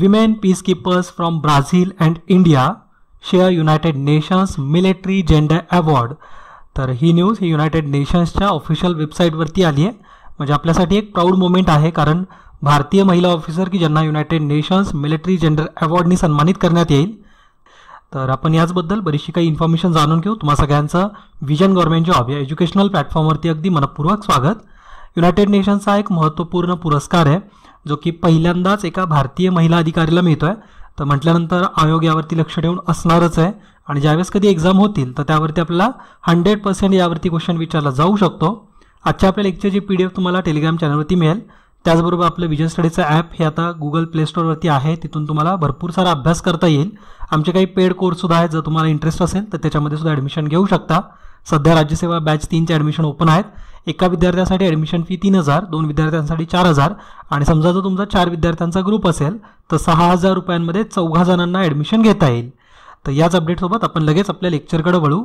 women peacekeepers from Brazil and India share United Nations military gender award तर ही news ही United नेशन्सच्या official वेबसाईटवरती आली आहे म्हणजे आपल्यासाठी एक प्राऊड मोमेंट आहे कारण भारतीय महिला ऑफिसर की ज्यांना युनायटेड नेशन्स मिलिटरी जेंडर अवॉर्डनी सन्मानित करण्यात येईल तर आपण याचबद्दल बरीचशी काही इन्फॉर्मेशन जाणून घेऊ तुम्हा सगळ्यांचं विजन गव्हर्नमेंट जॉब या एज्युकेशनल प्लॅटफॉर्मवरती अगदी मनपूर्वक स्वागत युनायटेड नेशन्सचा एक महत्त्वपूर्ण पुरस्कार आहे जो की पहिल्यांदाच एका भारतीय महिला अधिकारीला मिळतो आहे तर म्हटल्यानंतर आयोग यावरती लक्ष ठेवून असणारच आहे आणि ज्यावेळेस कधी एक्झाम होतील तर त्यावरती आपल्याला हंड्रेड पर्सेंट यावरती क्वेश्चन विचारला जाऊ शकतो आजच्या आपल्या लेक्चरची पी डी एफ तुम्हाला टेलिग्राम चॅनलवरती मिळेल त्याचबरोबर आपलं विजन स्टडीचं ॲप हे आता गुगल प्ले स्टोअरवरती आहे तिथून तुम्हाला भरपूर सारा अभ्यास करता येईल आमचे काही पेड कोर्ससुद्धा आहेत जर तुम्हाला इंटरेस्ट असेल तर त्याच्यामध्ये सुद्धा ॲडमिशन घेऊ शकता सध्या राज्यसेवा बॅच तीनचे ॲडमिशन ओपन आहेत एका विद्यार्थ्यासाठी ॲडमिशन फी तीन हजार दोन विद्यार्थ्यांसाठी चार हजार आणि समजा जर तुमचा चार विद्यार्थ्यांचा ग्रुप असेल तर सहा हजार रुपयांमध्ये चौघा जणांना ॲडमिशन घेता येईल तर याच अपडेटसोबत आपण लगेच आपल्या लेक्चरकडे वळू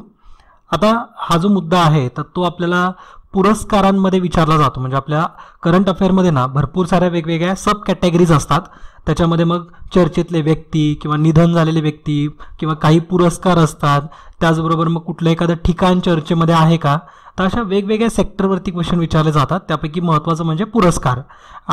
आता हा जो मुद्दा आहे तर तो आपल्याला पुरस्कारांमध्ये विचारला जातो म्हणजे आपल्या करंट अफेअरमध्ये ना भरपूर साऱ्या वेगवेगळ्या सब कॅटेगरीज असतात त्याच्यामध्ये मग चर्चेतले व्यक्ती किंवा निधन झालेले व्यक्ती किंवा काही पुरस्कार असतात त्याचबरोबर मग कुठलं एखादं ठिकाण चर्चेमध्ये आहे का तर अशा वेगवेगळ्या सेक्टरवरती क्वेश्चन विचारले जातात त्यापैकी महत्त्वाचं म्हणजे पुरस्कार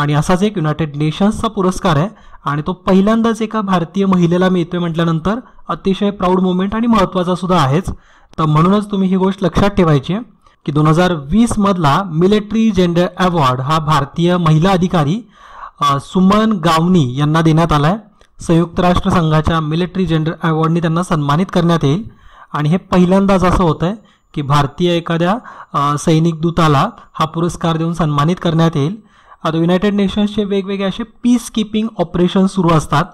आणि असाच एक युनायटेड नेशन्सचा पुरस्कार आहे आणि तो पहिल्यांदाच एका भारतीय महिलेला मिळतोय म्हटल्यानंतर अतिशय प्राऊड मुवमेंट आणि महत्त्वाचा सुद्धा आहेच तर म्हणूनच तुम्ही ही गोष्ट लक्षात ठेवायची आहे की दोन हजार वीसमधला मिलिटरी जेंडर अवॉर्ड हा भारतीय महिला अधिकारी सुमन गावनी यांना देण्यात आला आहे संयुक्त राष्ट्र संघाच्या मिलिटरी जेंडर अवॉर्डने त्यांना सन्मानित करण्यात येईल आणि हे पहिल्यांदाच असं होतं आहे की भारतीय एखाद्या सैनिक दूताला हा पुरस्कार देऊन सन्मानित करण्यात येईल आता युनायटेड नेशन्सचे वेगवेगळे असे पीस किपिंग ऑपरेशन सुरू असतात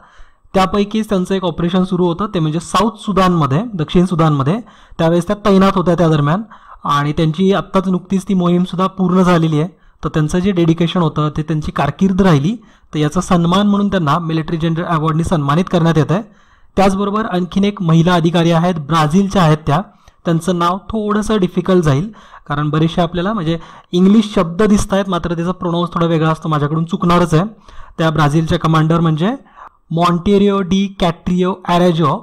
त्यापैकीच त्यांचं एक ऑपरेशन सुरू होतं ते म्हणजे साऊथ सुदानमध्ये दक्षिण सुदानमध्ये त्यावेळेस त्या तैनात होत्या त्या दरम्यान आणि त्यांची आत्ताच नुकतीच ती मोहीमसुद्धा पूर्ण झालेली आहे तर त्यांचं जे डेडिकेशन होतं ते त्यांची कारकीर्द राहिली तर याचा सन्मान म्हणून त्यांना मिलिटरी जनरल अवॉर्डने सन्मानित करण्यात येत आहे त्याचबरोबर आणखीन एक महिला अधिकारी आहेत ब्राझीलच्या आहेत त्या त्यांचं नाव थोडंसं डिफिकल्ट जाईल कारण बरेचसे आपल्याला म्हणजे इंग्लिश शब्द दिसत आहेत मात्र त्याचा प्रोनाऊन्स थोडा वेगळा असतो माझ्याकडून चुकणारच आहे त्या ब्राझीलच्या कमांडर म्हणजे मॉन्टेरिओ डी कॅट्रिओ ॲरेजो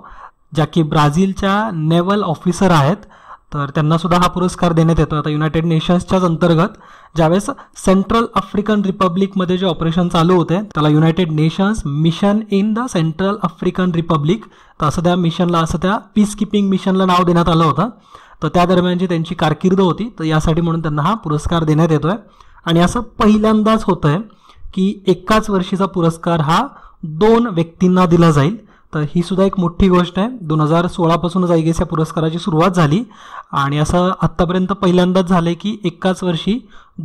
ज्या की ब्राझीलच्या नेव्हल ऑफिसर आहेत तर त्यांनासुद्धा हा पुरस्कार देण्यात येतो आता युनायटेड नेशन्सच्याच अंतर्गत ज्यावेळेस सेंट्रल आफ्रिकन रिपब्लिकमध्ये जे ऑपरेशन चालू होते त्याला United Nations mission in the Central African Republic तर असं त्या मिशनला असं त्या पीस किपिंग मिशनला नाव देण्यात आलं होतं तर त्या दरम्यानची त्यांची कारकीर्द होती तर यासाठी म्हणून त्यांना हा पुरस्कार देण्यात येतो आहे आणि असं पहिल्यांदाच होतं आहे की एकाच वर्षीचा पुरस्कार हा दोन व्यक्तींना दिला जाईल तर ही सुद्धा एक मोठी गोष्ट आहे दोन हजार सोळापासूनच आय गेस या पुरस्काराची सुरुवात झाली आणि असं आत्तापर्यंत पहिल्यांदाच झालं की एकाच वर्षी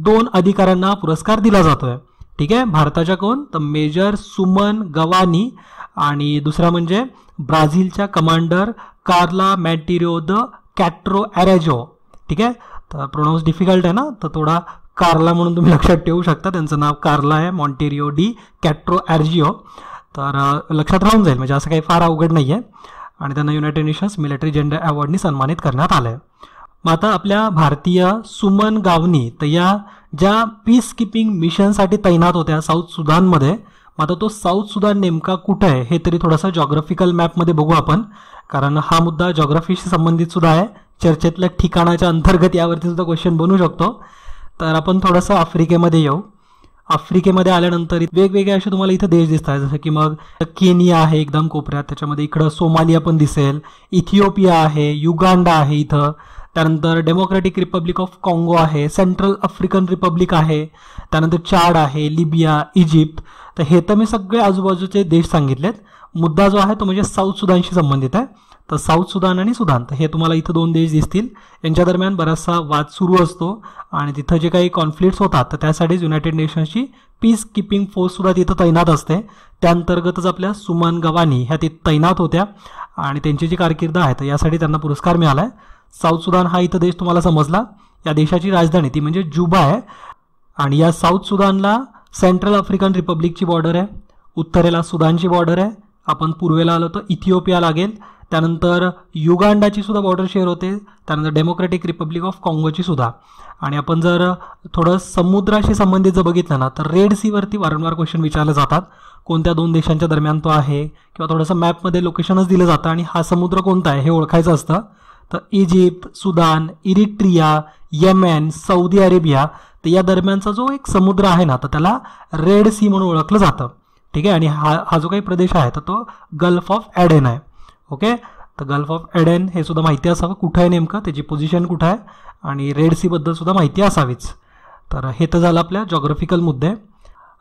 दोन अधिकाऱ्यांना पुरस्कार दिला जातो ठीक आहे भारताच्या कोण तर मेजर सुमन गवानी आणि दुसरा म्हणजे ब्राझीलच्या commander Carla Monteiro de Castro Araujo ठीक आहे तर प्रोनाऊन्स डिफिकल्ट आहे ना तर थोडा कार्ला म्हणून तुम्ही लक्षात ठेवू शकता त्यांचं नाव कार्ला आहे मॉन्टेरिओ डी कॅट्रो ॲर्जिओ तर लक्षात राहून जाईल म्हणजे असं काही फार अवघड नाही आहे आणि त्यांना युनायटेड नेशन्स मिलिटरी जेंडर अवॉर्डनी सन्मानित करण्यात आलं आहे मग आता आपल्या भारतीय सुमन गावनी तर या ज्या पीस किपिंग मिशनसाठी तैनात होत्या साऊथ सुदानमध्ये मग आता तो साऊथ सुदान नेमका कुठं आहे हे तरी थोडासा जॉग्राफिकल मॅपमध्ये बघू आपण कारण हा मुद्दा जॉग्राफीशी संबंधित सुद्धा आहे चर्चेतल्या ठिकाणाच्या अंतर्गत यावरती सुद्धा क्वेश्चन बनू शकतो तर आपण थोडंसं आफ्रिकेमध्ये येऊ आफ्रिकेमध्ये आल्यानंतर वेगवेगळे असे तुम्हाला इथं देश दिसतात जसं की मग केनिया आहे एकदम कोपऱ्यात त्याच्यामध्ये इकडं सोमालिया पण दिसेल इथिओपिया आहे युगांडा आहे इथं त्यानंतर डेमोक्रॅटिक रिपब्लिक ऑफ कॉंगो आहे सेंट्रल आफ्रिकन रिपब्लिक आहे त्यानंतर चाड आहे लिबिया इजिप्त तर हे तर मी सगळे आजूबाजूचे देश सांगितलेत मुद्दा जो आहे तो म्हणजे साऊथ सुदानशी संबंधित आहे तर साऊथ सुदान आणि सुदान हे तुम्हाला इथं दोन देश दिसतील यांच्या दरम्यान बराचसा वाद सुरू असतो आणि तिथं जे काही कॉन्फ्लिक्ट्स होतात तर त्यासाठीच युनायटेड नेशन्सची पीस किपिंग फोर्ससुद्धा तिथं तैनात असते त्याअंतर्गतच आपल्या सुमान गवानी ह्या तिथं तैनात होत्या आणि त्यांची जी कारकिर्द आहे तर यासाठी त्यांना पुरस्कार मिळाला आहे साऊथ सुदान हा इथं देश तुम्हाला समजला या देशाची राजधानी ती म्हणजे जुबा आहे आणि या साऊथ सुदानला सेंट्रल आफ्रिकन रिपब्लिकची बॉर्डर आहे उत्तरेला सुदानची बॉर्डर आहे आपण पूर्वेला आलो तर इथिओपिया लागेल त्यानंतर युगांडाची सुद्धा बॉर्डर शेअर होते त्यानंतर डेमोक्रॅटिक रिपब्लिक ऑफ काँगोची सुद्धा आणि आपण जर थोडं समुद्राशी संबंधित जर बघितलं ना तर रेड सीवरती वारंवार क्वेश्चन विचारले जातात कोणत्या दोन देशांच्या दरम्यान तो आहे किंवा थोडंसं मॅपमध्ये लोकेशनच दिलं जातं आणि हा समुद्र कोणता आहे हे ओळखायचं असतं तर Egypt Sudan Eritrea Yemen Saudi Arabia तर या दरम्यानचा जो एक समुद्र आहे ना तर त्याला रेड सी म्हणून ओळखलं जातं ठीक आहे आणि हा हा जो काही प्रदेश आहे तर तो गल्फ ऑफ ॲडेन आहे ओके तर गल्फ ऑफ एडेन हे सुद्धा माहिती असावं कुठं आहे नेमकं त्याची पोझिशन कुठं आहे आणि रेड सीबद्दल सुद्धा माहिती असावीच तर हे तर झालं आपल्या जॉग्राफिकल मुद्दे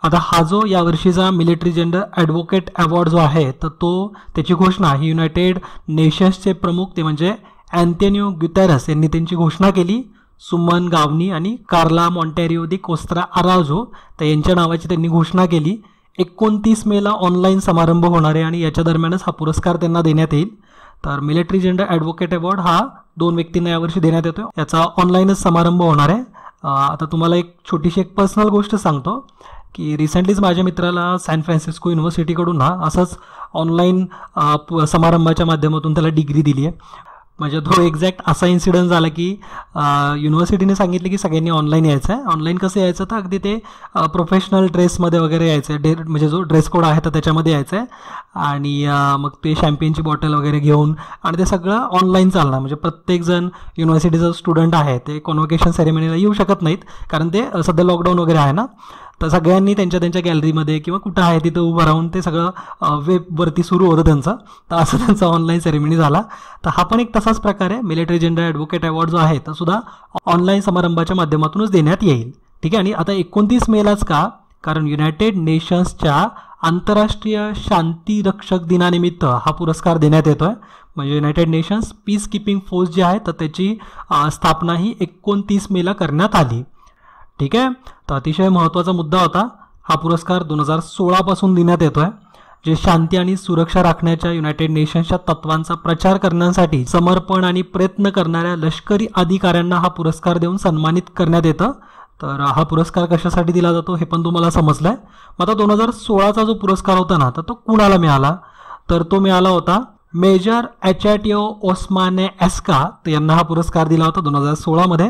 आता हा जो यावर्षीचा मिलिटरी जेंडर ॲडव्होकेट अवॉर्ड जो आहे तर तो त्याची घोषणा ही युनायटेड नेशन्सचे प्रमुख ते म्हणजे अँतेन्यू ग्युटेरस यांनी त्यांची घोषणा केली सुमन गावनी आणि कार्ला मॉन्टेरिओ दी कोस्त्रा आराजो तर यांच्या नावाची त्यांनी घोषणा केली एकोणतीस मेला ऑनलाईन समारंभ होणार आहे आणि याच्या दरम्यानच हा पुरस्कार त्यांना देण्यात येईल तर मिलिटरी जेंडर ॲडव्होकेट अवॉर्ड हा दोन व्यक्तींना यावर्षी देण्यात येतो याचा ऑनलाईनच समारंभ होणार आहे आता तुम्हाला एक छोटीशी एक पर्सनल गोष्ट सांगतो की रिसेंटलीच माझ्या मित्राला सॅन फ्रान्सिस्को युनिव्हर्सिटीकडून ना असंच ऑनलाईन समारंभाच्या माध्यमातून त्याला डिग्री दिली आहे म्हणजे तो एक्झॅक्ट असा इन्सिडंट झाला की युनिव्हर्सिटीने सांगितलं की सगळ्यांनी ऑनलाईन यायचं आहे ऑनलाईन कसं यायचं तर अगदी ते प्रोफेशनल ड्रेसमध्ये वगैरे यायचं आहे डे म्हणजे जो ड्रेस कोड आहे तर त्याच्यामध्ये यायचं आहे आणि मग ते शॅम्पियनची बॉटल वगैरे घेऊन आणि ते सगळं ऑनलाईन चालणार म्हणजे प्रत्येकजण युनिव्हर्सिटीचा स्टुडंट आहे ते कॉन्व्हकेशन सेरेमनीला येऊ शकत नाहीत कारण ते सध्या लॉकडाऊन वगैरे आहे ना तर सगळ्यांनी त्यांच्या त्यांच्या गॅलरीमध्ये किंवा कुठं आहे तिथं उभं राहून ते सगळं वेबवरती सुरू होतं त्यांचं तर असं त्यांचा ऑनलाईन सेरेमनी झाला तर हा पण एक तसाच प्रकार आहे मिलिटरी जनरल ॲडव्होकेट अवॉर्ड जो आहे तो सुद्धा ऑनलाईन समारंभाच्या माध्यमातूनच देण्यात येईल ठीक आहे आणि आता एकोणतीस मेलाच का कारण युनायटेड नेशन्सच्या आंतरराष्ट्रीय शांती रक्षक दिनानिमित्त हा पुरस्कार देण्यात येतो म्हणजे आहे म्हणजे United Nations peacekeeping force जे आहे तर त्याची स्थापना ही एकोणतीस मेला करण्यात आली ठीक आहे तर अतिशय महत्त्वाचा मुद्दा होता हा पुरस्कार दोन हजार सोळापासून देण्यात येतो आहे जे शांती आणि सुरक्षा राखण्याच्या युनायटेड नेशन्सच्या तत्वांचा प्रचार करण्यासाठी समर्पण आणि प्रयत्न करणाऱ्या लष्करी अधिकाऱ्यांना हा पुरस्कार देऊन सन्मानित करण्यात येतं तर हा पुरस्कार कशासाठी दिला जातो हे पण तुम्हाला समजलं आहे मग आता दोन हजार सोळाचा जो पुरस्कार होता ना तर तो कुणाला मिळाला तर तो मिळाला होता major H I T O Osmane Eska यांना हा पुरस्कार दिला होता दोन हजार सोळामध्ये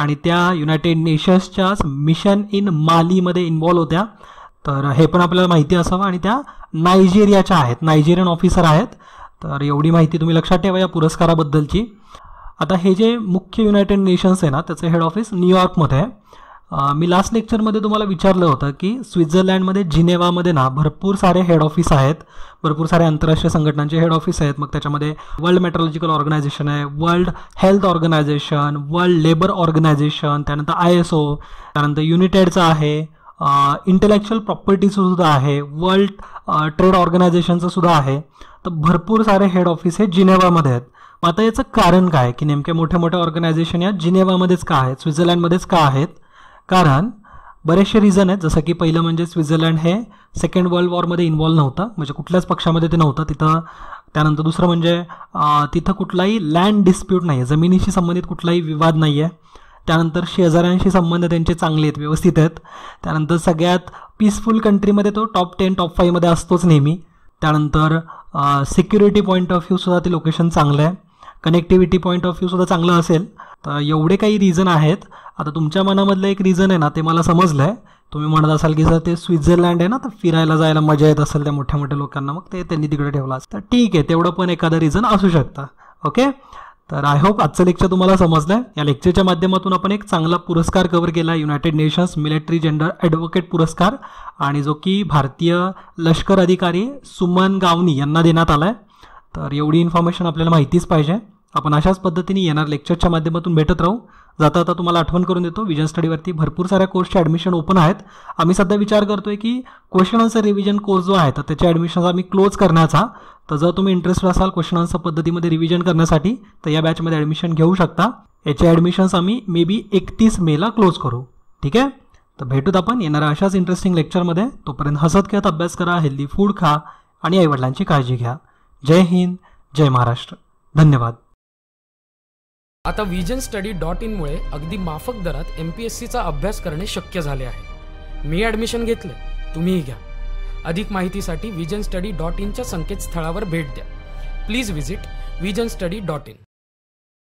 आणि त्या युनायटेड नेशन्सच्याच मिशन इन मालीमध्ये इन्वॉल्व्ह होत्या तर हे पण आपल्याला माहिती असावं आणि त्या नायजेरियाच्या आहेत नायजेरियन ऑफिसर आहेत तर एवढी माहिती तुम्ही लक्षात ठेवा या पुरस्काराबद्दलची आता हे जे मुख्य युनायटेड नेशन्स आहे ना त्याचं हेड ऑफिस न्यूयॉर्कमध्ये आहे मी लास्ट लेक्चरमध्ये तुम्हाला विचारलं होतं की स्वित्झर्लँडमध्ये जिनेवामध्ये ना भरपूर सारे हेड ऑफिस आहेत भरपूर सारे आंतरराष्ट्रीय संघटनांचे हेड ऑफिस आहेत मग त्याच्यामध्ये वर्ल्ड मेट्रोलॉजिकल ऑर्गनायझेशन आहे World Health Organization World Labour Organization त्यानंतर आय एस ओ त्यानंतर युनिटेडचं आहे इंटलेक्च्युअल प्रॉपर्टीचं सुद्धा आहे वर्ल्ड ट्रेड ऑर्गनायझेशनचं सुद्धा आहे तर भरपूर सारे हेड ऑफिस हे जिनेवामध्ये आहेत मग आता याचं कारण काय की नेमके मोठ्या मोठ्या ऑर्गनायझेशन या जिनेवामध्येच का आहेत स्वित्झर्लंडमध्येच का आहेत कारण बरेचसे रिझन आहेत जसं की पहिलं म्हणजे स्वित्झर्लंड हे सेकंड वर्ल्ड वॉरमध्ये इन्वॉल्व्ह नव्हतं म्हणजे कुठल्याच पक्षामध्ये ते नव्हतं तिथं त्यानंतर दुसरं म्हणजे तिथं कुठलाही लँड डिस्प्यूट नाही आहे जमिनीशी संबंधित कुठलाही विवाद नाही आहे त्यानंतर शेजाऱ्यांशी संबंध त्यांचे चांगले आहेत व्यवस्थित आहेत त्यानंतर सगळ्यात पीसफुल कंट्रीमध्ये तो टॉप टेन टॉप फाईव्हमध्ये असतोच नेहमी त्यानंतर सिक्युरिटी पॉईंट ऑफ व्ह्यूसुद्धा ते लोकेशन चांगलं आहे कनेक्टिव्हिटी पॉईंट ऑफ व्ह्यूसुद्धा चांगलं असेल तर एवढे काही रिझन आहेत आता तुमच्या मनामधलं एक रिझन आहे ना ते मला समजलं आहे तुम्ही म्हणत असाल की जर ते स्वित्झर्लंड आहे ना तर फिरायला जायला मजा येत असेल त्या मोठ्या मोठ्या लोकांना मग ते त्यांनी तिकडे ठेवला तर ठीक आहे तेवढं पण एखादं रिझन असू शकतं ओके तर आय होप आजचं लेक्चर तुम्हाला समजलं आहे या लेक्चरच्या माध्यमातून आपण एक चांगला पुरस्कार कवर केला United Nations military gender advocate पुरस्कार आणि जो की भारतीय लष्कर अधिकारी सुमन गावनी यांना देण्यात आला आहे तर एवढी इन्फॉर्मेशन आपल्याला माहितीच पाहिजे आपण अशाच पद्धतीने येणार लेक्चरच्या माध्यमातून भेटत राहू जाता आता तुम्हाला आठवण करून देतो विजन स्टडीवरती भरपूर साऱ्या कोर्सचे ॲडमिशन ओपन आहेत आम्ही सध्या विचार करतोय की क्वेश्चन आन्सर रिव्हिजन कोर्स जो आहे तर त्याच्या ॲडमिशन आम्ही क्लोज करण्याचा तर जर तुम्ही इंटरेस्टेड असाल क्वेश्चन आन्सर पद्धतीमध्ये रिव्हिजन करण्यासाठी तर या बॅचमध्ये ॲडमिशन घेऊ शकता याचे ॲडमिशन्स आम्ही मे बी एकतीस मेला क्लोज करू ठीक आहे तर भेटूत आपण येणाऱ्या अशाच इंटरेस्टिंग लेक्चरमध्ये तोपर्यंत हसत खेळत अभ्यास करा हेल्दी फूड खा आणि आईवडिलांची काळजी घ्या जय हिंद जय महाराष्ट्र धन्यवाद आता विजन स्टडी डॉट इनमुळे अगदी माफक दरात एम पी एस सीचा अभ्यास करणे शक्य झाले आहे मी ॲडमिशन घेतले तुम्हीही घ्या अधिक माहितीसाठी विजन स्टडी डॉट इनच्या संकेतस्थळावर भेट द्या please visit vision study dot in